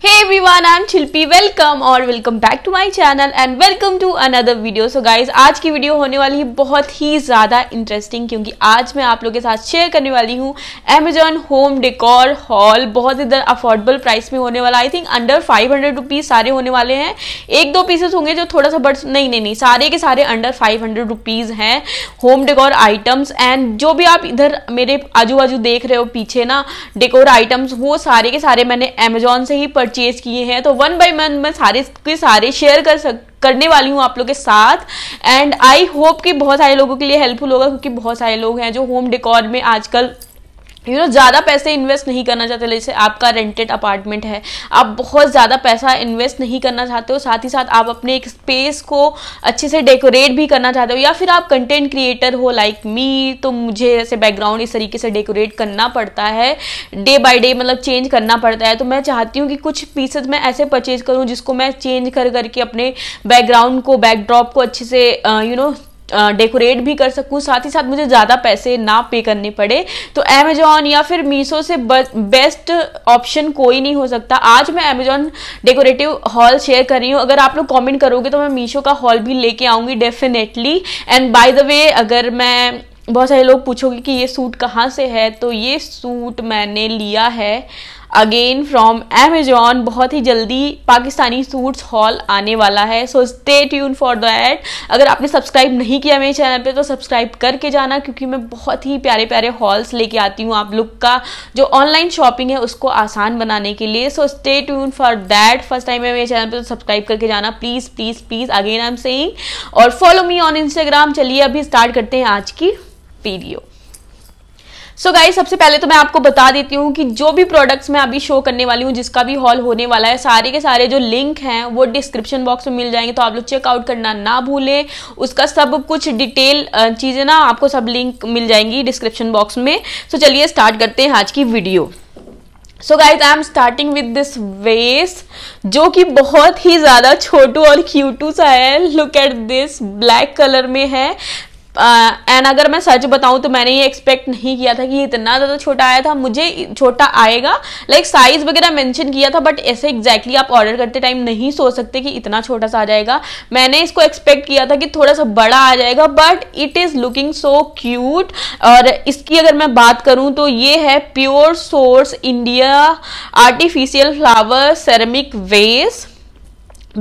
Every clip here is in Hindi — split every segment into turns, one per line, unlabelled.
hey everyone i'm chilpi welcome और welcome back to my channel and welcome to another video so guys आज की वीडियो होने वाली है बहुत ही ज़्यादा इंटरेस्टिंग क्योंकि आज मैं आप लोगों के साथ शेयर करने वाली हूँ Amazon होम डेकोर हॉल बहुत ही अफोर्डेबल प्राइस में होने वाला I think under five hundred rupees सारे होने वाले हैं एक दो पीसेस होंगे जो थोड़ा सा बट नहीं नहीं नहीं सारे के सारे अंडर फाइव हंड्रेड रुपीज़ हैं होम डेकोर आइटम्स एंड जो भी आप इधर मेरे आजू बाजू देख रहे हो पीछे ना डेकोर आइटम्स वो सारे के सारे मैंने अमेजोन से ही परचेज परचेज किए हैं तो वन बाय वन मैं सारे के सारे शेयर कर सक करने वाली हूँ आप लोग के साथ एंड आई होप कि बहुत सारे लोगों के लिए हेल्पफुल होगा क्योंकि बहुत सारे लोग हैं जो होम डेकोर में आजकल यू नो ज़्यादा पैसे इन्वेस्ट नहीं करना चाहते जैसे आपका रेंटेड अपार्टमेंट है आप बहुत ज़्यादा पैसा इन्वेस्ट नहीं करना चाहते हो साथ ही साथ आप अपने एक स्पेस को अच्छे से डेकोरेट भी करना चाहते हो या फिर आप कंटेंट क्रिएटर हो लाइक like मी तो मुझे ऐसे बैकग्राउंड इस तरीके से डेकोरेट करना पड़ता है डे बाई डे मतलब चेंज करना पड़ता है तो मैं चाहती हूँ कि कुछ पीसेज मैं ऐसे परचेज करूँ जिसको मैं चेंज कर करके अपने बैकग्राउंड को बैकड्रॉप को अच्छे से you uh, know you know, डेकोरेट भी कर सकूं साथ ही साथ मुझे ज़्यादा पैसे ना पे करने पड़े तो अमेजोन या फिर मीशो से बेस्ट ऑप्शन कोई नहीं हो सकता आज मैं अमेजोन डेकोरेटिव हॉल शेयर कर रही हूँ अगर आप लोग कमेंट करोगे तो मैं मीशो का हॉल भी लेके आऊँगी definitely and by the way अगर मैं बहुत सारे लोग पूछोगे कि ये सूट कहाँ से है तो ये सूट मैंने लिया है अगेन फ्रॉम एमेजॉन बहुत ही जल्दी पाकिस्तानी सूट्स हॉल आने वाला है so stay tune for that अगर आपने सब्सक्राइब नहीं किया मेरे चैनल पे तो सब्सक्राइब करके जाना क्योंकि मैं बहुत ही प्यारे प्यारे हॉल्स लेके आती हूँ आप लोग का जो ऑनलाइन शॉपिंग है उसको आसान बनाने के लिए so stay tune for that first time है मेरे चैनल पर तो सब्सक्राइब करके जाना please please please again I am saying और फॉलो मी ऑन इंस्टाग्राम चलिए अभी स्टार्ट करते हैं आज की वीडियो सो so गाइस सबसे पहले तो मैं आपको बता देती हूँ कि जो भी प्रोडक्ट्स मैं अभी शो करने वाली हूँ जिसका भी हॉल होने वाला है सारे के सारे जो लिंक हैं वो डिस्क्रिप्शन बॉक्स में मिल जाएंगे तो आप लोग चेकआउट करना ना भूलें उसका सब कुछ डिटेल चीज़ें ना आपको सब लिंक मिल जाएंगी डिस्क्रिप्शन बॉक्स में सो so चलिए स्टार्ट करते हैं आज की video so guys I am starting with this vase जो कि बहुत ही ज़्यादा छोटू और क्यूटू सा है look at this black colour में है एंड uh, अगर मैं सच बताऊं तो मैंने ये एक्सपेक्ट नहीं किया था कि इतना ज़्यादा छोटा आया था मुझे छोटा आएगा लाइक साइज़ वगैरह मेंशन किया था बट ऐसे एग्जैक्टली exactly आप ऑर्डर करते टाइम नहीं सोच सकते कि इतना छोटा सा आ जाएगा मैंने इसको एक्सपेक्ट किया था कि थोड़ा सा बड़ा आ जाएगा but it is looking so cute और इसकी अगर मैं बात करूँ तो ये है pure source India artificial flower ceramic vase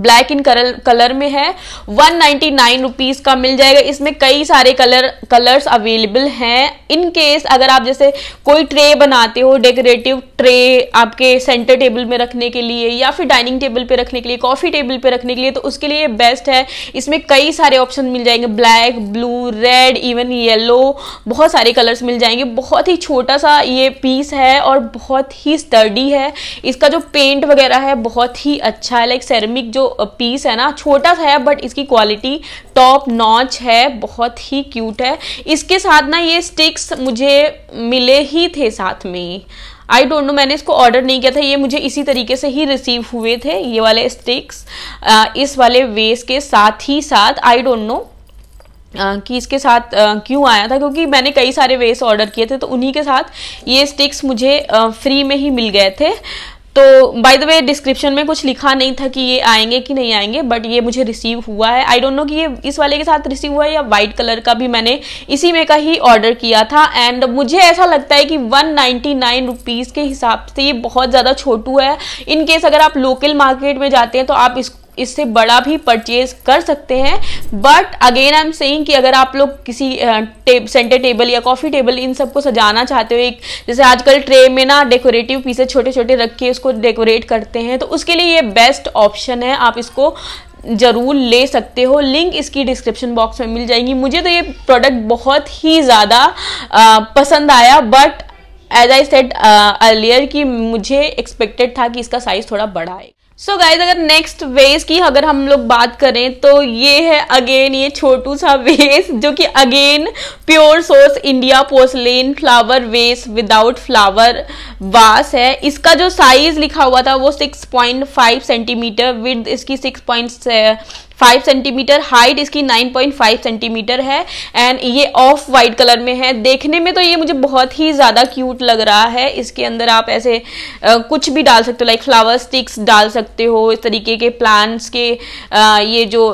black in colour colour में है वन नाइन्टी नाइन रुपीज़ का मिल जाएगा इसमें कई सारे कलर कलर्स अवेलेबल हैं इन केस अगर आप जैसे कोई ट्रे बनाते हो डेकोरेटिव ट्रे आपके सेंटर टेबल में रखने के लिए या फिर डाइनिंग टेबल पे रखने के लिए कॉफ़ी टेबल पे रखने के लिए तो उसके लिए बेस्ट है इसमें कई सारे ऑप्शन मिल जाएंगे black blue red even yellow बहुत सारे कलर्स मिल जाएंगे बहुत ही छोटा सा ये पीस है और बहुत ही स्टर्डी है इसका जो पेंट वगैरह है बहुत ही अच्छा है लाइक सेरमिक जो पीस है ना छोटा सा है बट इसकी क्वालिटी टॉप नॉच है बहुत ही क्यूट है इसके साथ ना ये स्टिक्स मुझे मिले ही थे साथ में आई डोंट नो मैंने इसको ऑर्डर नहीं किया था ये मुझे इसी तरीके से ही रिसीव हुए थे ये वाले स्टिक्स इस वाले वेस के साथ ही साथ आई डोंट नो कि इसके साथ क्यों आया था क्योंकि मैंने कई सारे वेस ऑर्डर किए थे तो उन्हीं के साथ ये स्टिक्स मुझे फ्री में ही मिल गए थे तो बाय द वे डिस्क्रिप्शन में कुछ लिखा नहीं था कि ये आएंगे कि नहीं आएंगे बट ये मुझे रिसीव हुआ है आई डोंट नो कि ये इस वाले के साथ रिसीव हुआ है या वाइट कलर का भी मैंने इसी में का ही ऑर्डर किया था एंड मुझे ऐसा लगता है कि वन नाइन्टी के हिसाब से ये बहुत ज़्यादा छोटू है इनकेस अगर आप लोकल मार्केट में जाते हैं तो आप इसको इससे बड़ा भी परचेज कर सकते हैं but again I am saying कि अगर आप लोग किसी टेब सेंटर टेबल या कॉफ़ी टेबल इन सबको सजाना चाहते हो एक जैसे आजकल ट्रे में ना डेकोरेटिव पीसेज छोटे छोटे रख के उसको डेकोरेट करते हैं तो उसके लिए ये बेस्ट ऑप्शन है आप इसको ज़रूर ले सकते हो लिंक इसकी डिस्क्रिप्शन बॉक्स में मिल जाएगी मुझे तो ये प्रोडक्ट बहुत ही ज़्यादा पसंद आया but as I said earlier कि मुझे एक्सपेक्टेड था कि इसका साइज़ थोड़ा बड़ा है सो so गाइज अगर नेक्स्ट वेस की अगर हम लोग बात करें तो ये है अगेन ये छोटू सा वेस जो कि again pure source India porcelain flower vase without flower vase है इसका जो साइज लिखा हुआ था वो 6.5 सेंटीमीटर विद इसकी 6. फाइव सेंटीमीटर हाइट इसकी नाइन पॉइंट फाइव सेंटीमीटर है एंड ये ऑफ वाइट कलर में है देखने में तो ये मुझे बहुत ही ज़्यादा क्यूट लग रहा है इसके अंदर आप ऐसे आ, कुछ भी डाल सकते हो लाइक फ्लावर स्टिक्स डाल सकते हो इस तरीके के प्लांट्स के आ, ये जो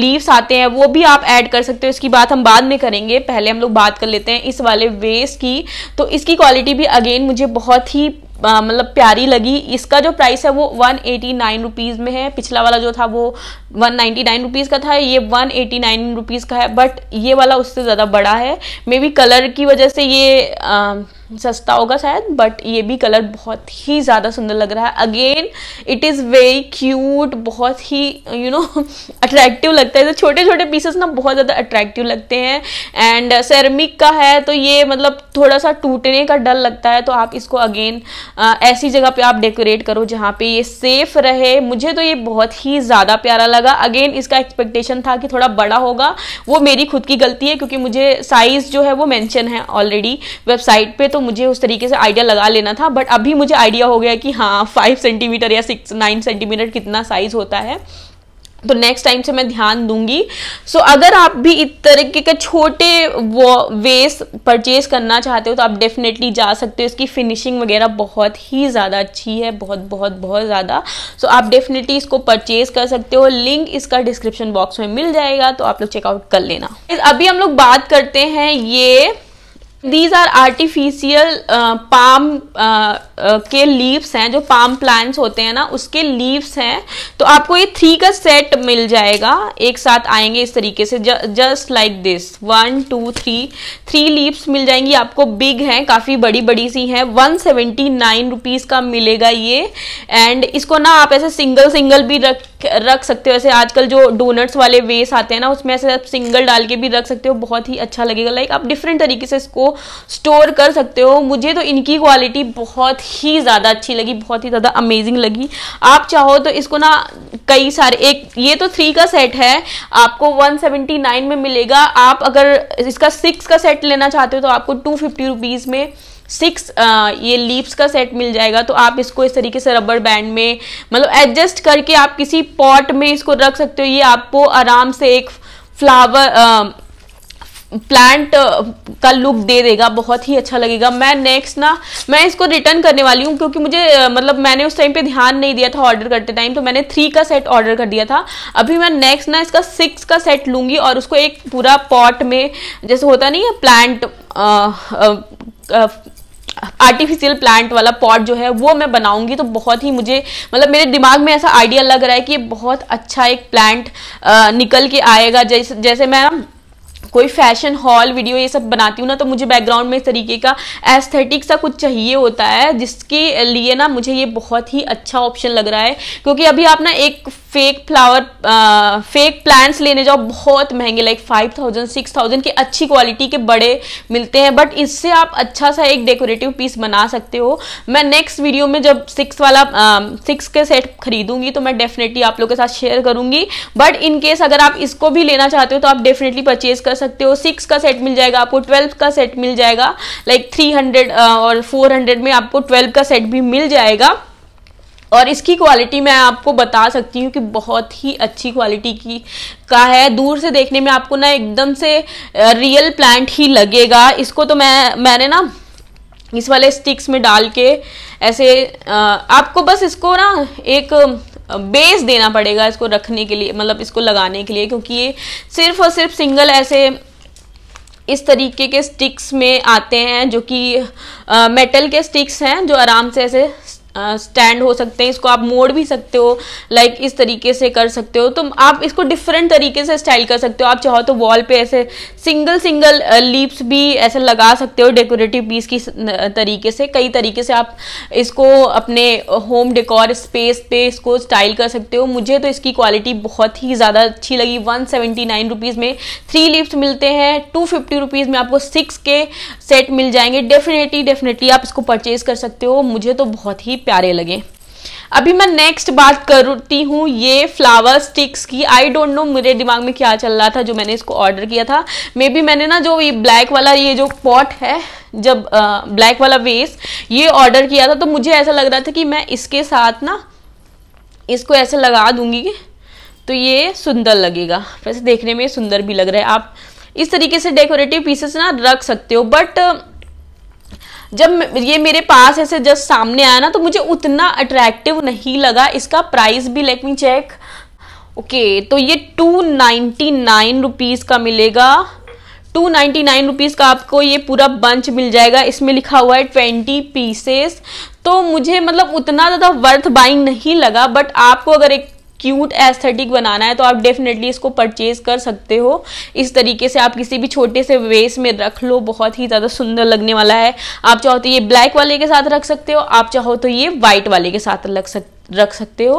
लीव्स आते हैं वो भी आप ऐड कर सकते हो इसकी बात हम बाद में करेंगे पहले हम लोग बात कर लेते हैं इस वाले वेस्ट की तो इसकी क्वालिटी भी अगेन मुझे बहुत ही मतलब प्यारी लगी इसका जो प्राइस है वो वन एटी नाइन रुपीज़ में है पिछला वाला जो था वो वन नाइन्टी नाइन रुपीज़ का था ये वन एटी नाइन रुपीज़ का है बट ये वाला उससे ज़्यादा बड़ा है मे बी कलर की वजह से ये आ, सस्ता होगा शायद बट ये भी कलर बहुत ही ज़्यादा सुंदर लग रहा है again it is very cute बहुत ही यू नो अट्रैक्टिव लगता है छोटे छोटे पीसेस ना बहुत ज़्यादा अट्रैक्टिव लगते हैं एंड सेरमिक uh, का है तो ये मतलब थोड़ा सा टूटने का डर लगता है तो आप इसको अगेन uh, ऐसी जगह पे आप डेकोरेट करो जहाँ पे ये सेफ रहे मुझे तो ये बहुत ही ज़्यादा प्यारा लगा अगेन इसका एक्सपेक्टेशन था कि थोड़ा बड़ा होगा वो मेरी खुद की गलती है क्योंकि मुझे साइज़ जो है वो मैंशन है ऑलरेडी वेबसाइट पर तो मुझे उस तरीके से आइडिया लगा लेना था बट अभी मुझे आइडिया हो गया कि हाँ फाइव सेंटीमीटर या सिक्स नाइन सेंटीमीटर कितना साइज़ होता है तो नेक्स्ट टाइम से मैं ध्यान दूंगी सो so, अगर आप भी इस तरीके के छोटे वो वेस परचेज करना चाहते हो तो आप डेफिनेटली जा सकते हो इसकी फिनिशिंग वगैरह बहुत ही ज़्यादा अच्छी है बहुत बहुत बहुत ज़्यादा सो so, आप डेफिनेटली इसको परचेज कर सकते हो लिंक इसका डिस्क्रिप्शन बॉक्स में मिल जाएगा तो आप लोग चेकआउट कर लेना अभी हम लोग बात करते हैं ये These are artificial uh, palm uh, के लीव्स हैं जो पाम प्लांट्स होते हैं ना उसके लीव्स हैं तो आपको ये थ्री का सेट मिल जाएगा एक साथ आएंगे इस तरीके से just like this one two three three leaves मिल जाएंगी आपको बिग हैं काफ़ी बड़ी बड़ी सी हैं वन सेवेंटी नाइन रुपीज़ का मिलेगा ये एंड इसको ना आप ऐसे सिंगल सिंगल भी रख रख सकते हो ऐसे आजकल जो डोनट्स वाले वेस आते हैं ना उसमें ऐसे आप सिंगल डाल के भी रख सकते हो बहुत ही अच्छा लगेगा लाइक आप डिफरेंट तरीके से इसको स्टोर कर सकते हो मुझे तो इनकी क्वालिटी बहुत ही ज़्यादा अच्छी लगी बहुत ही ज़्यादा अमेजिंग लगी आप चाहो तो इसको ना कई सारे एक ये तो थ्री का सेट है आपको 179 में मिलेगा आप अगर इसका सिक्स का सेट लेना चाहते हो तो आपको टू फिफ्टी रुपीज़ में सिक्स ये लीप्स का सेट मिल जाएगा तो आप इसको इस तरीके से रबर बैंड में मतलब एडजस्ट करके आप किसी पॉट में इसको रख सकते हो ये आपको आराम से एक फ्लावर प्लांट uh, का लुक दे देगा बहुत ही अच्छा लगेगा मैं नेक्स्ट ना मैं इसको रिटर्न करने वाली हूँ क्योंकि मुझे uh, मतलब मैंने उस टाइम पे ध्यान नहीं दिया था ऑर्डर करते टाइम तो मैंने थ्री का सेट ऑर्डर कर दिया था अभी मैं नेक्स्ट ना इसका सिक्स का सेट लूँगी और उसको एक पूरा पॉट में जैसे होता नहीं है प्लांट आ, आ, आ, आर्टिफिशियल प्लांट वाला पॉट जो है वो मैं बनाऊंगी तो बहुत ही मुझे मतलब मेरे दिमाग में ऐसा आइडिया लग रहा है कि बहुत अच्छा एक प्लांट uh, निकल के आएगा जैसे जैसे मैं कोई फैशन हॉल वीडियो ये सब बनाती हूँ ना तो मुझे बैकग्राउंड में इस तरीके का एस्थेटिक सा कुछ चाहिए होता है जिसके लिए ना मुझे ये बहुत ही अच्छा ऑप्शन लग रहा है क्योंकि अभी आप ना एक फेक फ्लावर फेक प्लांट्स लेने जाओ बहुत महंगे like five thousand six thousand के अच्छी क्वालिटी के बड़े मिलते हैं बट इससे आप अच्छा सा एक डेकोरेटिव पीस बना सकते हो मैं नेक्स्ट वीडियो में जब सिक्स वाला सिक्स के सेट खरीदूंगी तो मैं डेफिनेटली आप लोग के साथ शेयर करूंगी बट इन केस अगर आप इसको भी लेना चाहते हो तो आप डेफिनेटली परचेज कर सकते सकते हो सिक्स का सेट मिल जाएगा आपको ट्वेल्व का सेट मिल जाएगा लाइक थ्री हंड्रेड और फोर हंड्रेड में आपको ट्वेल्व का सेट भी मिल जाएगा और इसकी क्वालिटी मैं आपको बता सकती हूँ कि बहुत ही अच्छी क्वालिटी की का है दूर से देखने में आपको ना एकदम से रियल uh, प्लांट ही लगेगा इसको तो मैं मैंने ना इस वाले स्टिक्स में डाल के ऐसे आ, uh, आपको बस इसको ना एक बेस देना पड़ेगा इसको रखने के लिए मतलब इसको लगाने के लिए क्योंकि ये सिर्फ और सिर्फ सिंगल ऐसे इस तरीके के स्टिक्स में आते हैं जो कि मेटल के स्टिक्स हैं जो आराम से ऐसे स्टैंड हो सकते हैं इसको आप मोड़ भी सकते हो लाइक like इस तरीके से कर सकते हो तो आप इसको डिफरेंट तरीके से स्टाइल कर सकते हो आप चाहो तो वॉल पे ऐसे सिंगल सिंगल लीप्स भी ऐसे लगा सकते हो डेकोरेटिव पीस की तरीके से कई तरीके से आप इसको अपने होम डेकोर स्पेस पे इसको स्टाइल कर सकते हो मुझे तो इसकी क्वालिटी बहुत ही ज़्यादा अच्छी लगी वन सेवेंटी में थ्री लिप्स मिलते हैं टू फिफ्टी में आपको सिक्स के सेट मिल जाएंगे डेफिनेटली डेफिनेटली आप इसको परचेज कर सकते हो मुझे तो बहुत ही प्यारे लगे अभी मैं नेक्स्ट बात करती हूँ ये फ्लावर स्टिक्स की आई डोंट नो मेरे दिमाग में क्या चल रहा था जो मैंने इसको ऑर्डर किया था मे बी मैंने ना जो ये ब्लैक वाला ये जो पॉट है जब आ, ब्लैक वाला वेस ये ऑर्डर किया था तो मुझे ऐसा लग रहा था कि मैं इसके साथ ना इसको ऐसे लगा दूंगी तो ये सुंदर लगेगा वैसे देखने में सुंदर भी लग रहा है आप इस तरीके से डेकोरेटिव पीसेस ना रख सकते हो बट जब ये मेरे पास ऐसे जस्ट सामने आया ना तो मुझे उतना अट्रैक्टिव नहीं लगा इसका प्राइस भी लेट मी चेक ओके तो ये टू नाइन्टी नाइन रुपीज़ का मिलेगा टू नाइन्टी नाइन रुपीज़ का आपको ये पूरा बंच मिल जाएगा इसमें लिखा हुआ है ट्वेंटी पीसेस तो मुझे मतलब उतना ज़्यादा वर्थ बाइंग नहीं लगा बट आपको अगर एक क्यूट एस्थेटिक बनाना है तो आप डेफिनेटली इसको परचेज कर सकते हो इस तरीके से आप किसी भी छोटे से वेस में रख लो बहुत ही ज़्यादा सुंदर लगने वाला है आप चाहो तो ये ब्लैक वाले के साथ रख सकते हो आप चाहो तो ये वाइट वाले के साथ रख सक रख सकते हो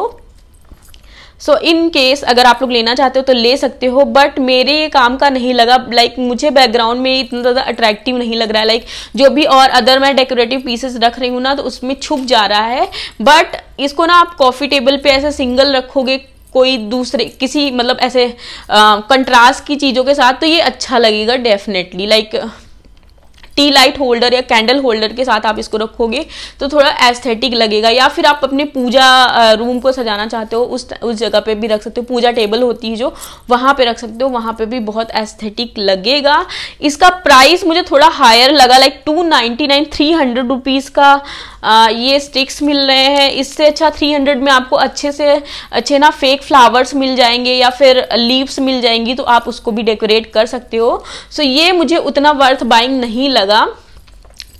सो इन केस अगर आप लोग लेना चाहते हो तो ले सकते हो बट मेरे ये काम का नहीं लगा लाइक like, मुझे बैकग्राउंड में इतना ज़्यादा अट्रैक्टिव नहीं लग रहा है लाइक like, जो भी और अदर मैं डेकोरेटिव पीसेस रख रही हूँ ना तो उसमें छुप जा रहा है बट इसको ना आप कॉफ़ी टेबल पे ऐसे सिंगल रखोगे कोई दूसरे किसी मतलब ऐसे कंट्रास्ट की चीज़ों के साथ तो ये अच्छा लगेगा definitely like like, tea light holder या कैंडल होल्डर के साथ आप इसको रखोगे तो थोड़ा एस्थेटिक लगेगा या फिर आप अपने पूजा रूम को सजाना चाहते हो उस उस जगह पे भी रख सकते हो पूजा टेबल होती है जो वहाँ पे रख सकते हो वहाँ पे भी बहुत एस्थेटिक लगेगा इसका प्राइस मुझे थोड़ा हायर लगा like two ninety nine three hundred rupees का आ, ये स्टिक्स मिल रहे हैं इससे अच्छा थ्री हंड्रेड में आपको अच्छे से अच्छे ना फेक फ्लावर्स मिल जाएंगे या फिर लीव्स मिल जाएंगी तो आप उसको भी डेकोरेट कर सकते हो सो ये मुझे उतना वर्थ बाइंग नहीं लगा लगा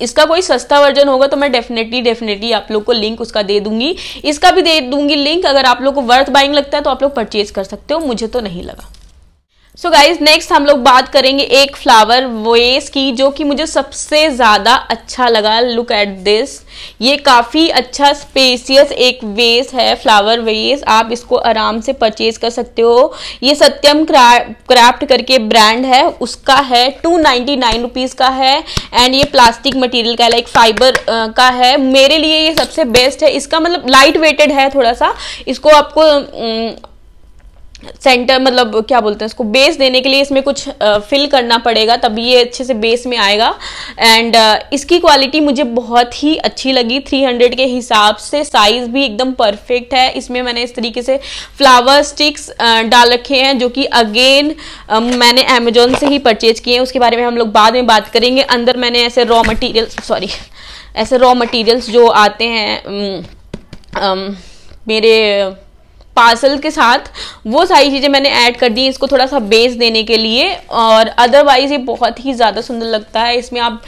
इसका कोई सस्ता वर्जन होगा तो मैं डेफिनेटली डेफिनेटली आप लोग को लिंक उसका दे दूंगी इसका भी दे दूंगी लिंक अगर आप लोग को वर्थ बाइंग लगता है तो आप लोग परचेज कर सकते हो मुझे तो नहीं लगा सो गाइज नेक्स्ट हम लोग बात करेंगे एक फ्लावर वेस की जो कि मुझे सबसे ज़्यादा अच्छा लगा लुक एट दिस ये काफ़ी अच्छा स्पेसियस एक वेस है फ्लावर वेस आप इसको आराम से परचेज कर सकते हो ये सत्यम क्रा, क्राफ्ट करके ब्रांड है उसका है टू नाइन्टी नाइन रुपीज़ का है एंड ये प्लास्टिक मटेरियल का लाइक फाइबर का है मेरे लिए ये सबसे बेस्ट है इसका मतलब लाइट वेटेड है थोड़ा सा इसको आपको सेंटर मतलब क्या बोलते हैं इसको बेस देने के लिए इसमें कुछ फिल करना पड़ेगा तभी ये अच्छे से बेस में आएगा एंड इसकी क्वालिटी मुझे बहुत ही अच्छी लगी 300 के हिसाब से साइज़ भी एकदम परफेक्ट है इसमें मैंने इस तरीके से फ्लावर स्टिक्स डाल रखे हैं जो कि अगेन मैंने अमेजोन से ही परचेज किए हैं उसके बारे में हम लोग बाद में बात करेंगे अंदर मैंने ऐसे रॉ मटीरियल सॉरी ऐसे रॉ मटीरियल्स जो आते हैं मेरे पार्सल के साथ वो सारी चीज़ें मैंने ऐड कर दी इसको थोड़ा सा बेस देने के लिए और अदरवाइज़ ये बहुत ही ज़्यादा सुंदर लगता है इसमें आप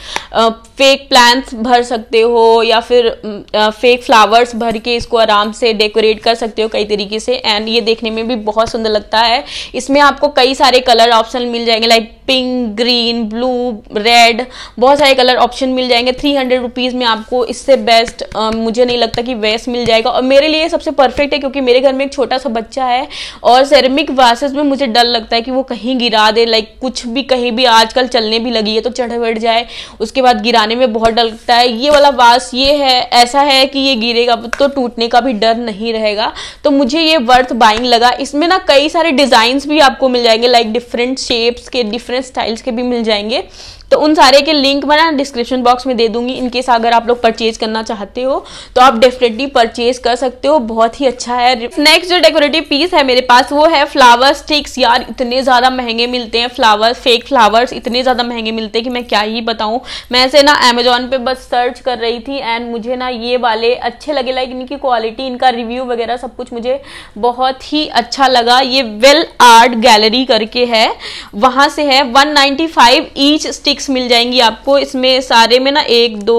फेक प्लांट्स भर सकते हो या फिर फेक फ्लावर्स भर के इसको आराम से डेकोरेट कर सकते हो कई तरीके से एंड ये देखने में भी बहुत सुंदर लगता है इसमें आपको कई सारे कलर ऑप्शन मिल जाएंगे like pink green blue red बहुत सारे कलर ऑप्शन मिल जाएंगे थ्री हंड्रेड रुपीज़ में आपको इससे बेस्ट आ, मुझे नहीं लगता कि वेस्ट मिल जाएगा और मेरे लिए सबसे परफेक्ट है क्योंकि मेरे घर में एक छोटा सा बच्चा है और सेरेमिक वासेस में मुझे डर लगता है कि वो कहीं गिरा दे लाइक कुछ भी कहीं भी आजकल चलने भी लगी है तो चढ़ बैठ जाए उसके बाद गिराने में बहुत डर लगता है ये वाला वास ये है ऐसा है कि ये गिरेगा तो टूटने का भी डर नहीं रहेगा तो मुझे ये वर्थ बाइंग लगा इसमें ना कई सारे डिजाइन भी आपको मिल जाएंगे लाइक डिफरेंट शेप्स के डिफरेंट स्टाइल्स के भी मिल जाएंगे तो उन सारे के लिंक मैं डिस्क्रिप्शन बॉक्स में दे दूंगी इनकेस अगर आप लोग परचेज करना चाहते हो तो आप डेफिनेटली परचेज कर सकते हो बहुत ही अच्छा है नेक्स्ट जो डेकोरेटिव पीस है मेरे पास वो है फ्लावर स्टिक्स यार इतने ज़्यादा महंगे मिलते हैं फ्लावर्स फेक फ्लावर्स इतने ज़्यादा महंगे मिलते हैं कि मैं क्या ही बताऊँ मैं ऐसे ना अमेजोन पे बस सर्च कर रही थी एंड मुझे ना ये वाले अच्छे लगे लाइक इनकी क्वालिटी इनका रिव्यू वगैरह सब कुछ मुझे बहुत ही अच्छा लगा ये वेल आर्ट गैलरी करके है वहाँ से है one ninety each sticks books मिल जाएंगी आपको इसमें सारे में ना एक दो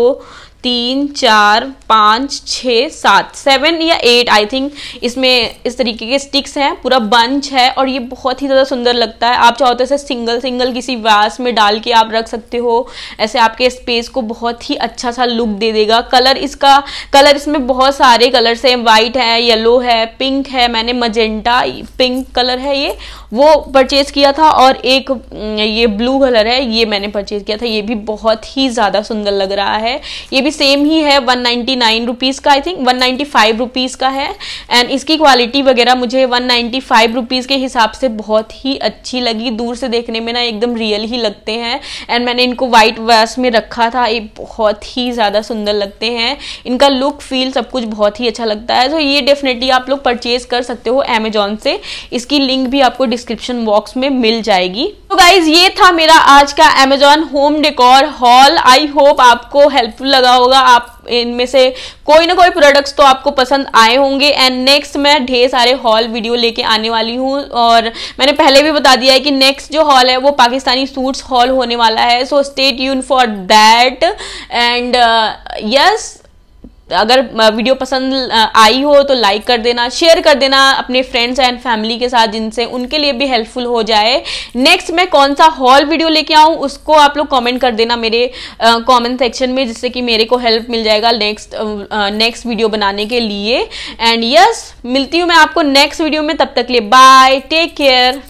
तीन चार पाँच छः सात सेवन या एट आई थिंक इसमें इस तरीके के स्टिक्स हैं पूरा बंच है और ये बहुत ही ज़्यादा सुंदर लगता है आप चाहो तो ऐसे सिंगल सिंगल किसी वास में डाल के आप रख सकते हो ऐसे आपके स्पेस को बहुत ही अच्छा सा लुक दे देगा कलर इसका कलर इसमें बहुत सारे कलर्स हैं वाइट है येलो है पिंक है मैंने मजेंटा पिंक कलर है ये वो परचेज किया था और एक ये ब्लू कलर है ये मैंने परचेज किया था ये भी बहुत ही ज़्यादा सुंदर लग रहा है ये भी सेम ही है वन नाइन्टी नाइन रुपीज़ का I think one ninety five rupees का है एंड इसकी क्वालिटी वगैरह मुझे वन नाइन्टी फाइव रुपीज़ के हिसाब से बहुत ही अच्छी लगी दूर से देखने में ना एकदम रियल ही लगते हैं एंड मैंने इनको वाइट वैस में रखा था ये बहुत ही ज़्यादा सुंदर लगते हैं इनका लुक फील सब कुछ बहुत ही अच्छा लगता है तो ये डेफिनेटली आप लोग परचेज़ कर सकते हो अमेजोन से इसकी लिंक भी आपको डिस डिस्क्रिप्शन बॉक्स में मिल जाएगी तो गाइज ये था मेरा आज का Amazon home decor haul I hope आपको हेल्पफुल लगा होगा आप इनमें से कोई ना कोई प्रोडक्ट्स तो आपको पसंद आए होंगे एंड नेक्स्ट मैं ढेर सारे हॉल वीडियो लेके आने वाली हूँ और मैंने पहले भी बता दिया है कि नेक्स्ट जो हॉल है वो पाकिस्तानी सूट्स हॉल होने वाला है so stay tune for that and yes अगर वीडियो पसंद आई हो तो लाइक कर देना शेयर कर देना अपने फ्रेंड्स एंड फैमिली के साथ जिनसे उनके लिए भी हेल्पफुल हो जाए नेक्स्ट मैं कौन सा हॉल वीडियो लेके आऊँ उसको आप लोग कॉमेंट कर देना मेरे कॉमेंट सेक्शन में जिससे कि मेरे को हेल्प मिल जाएगा नेक्स्ट नेक्स्ट वीडियो बनाने के लिए एंड यस yes, मिलती हूँ मैं आपको नेक्स्ट वीडियो में तब तक लिए बाय टेक केयर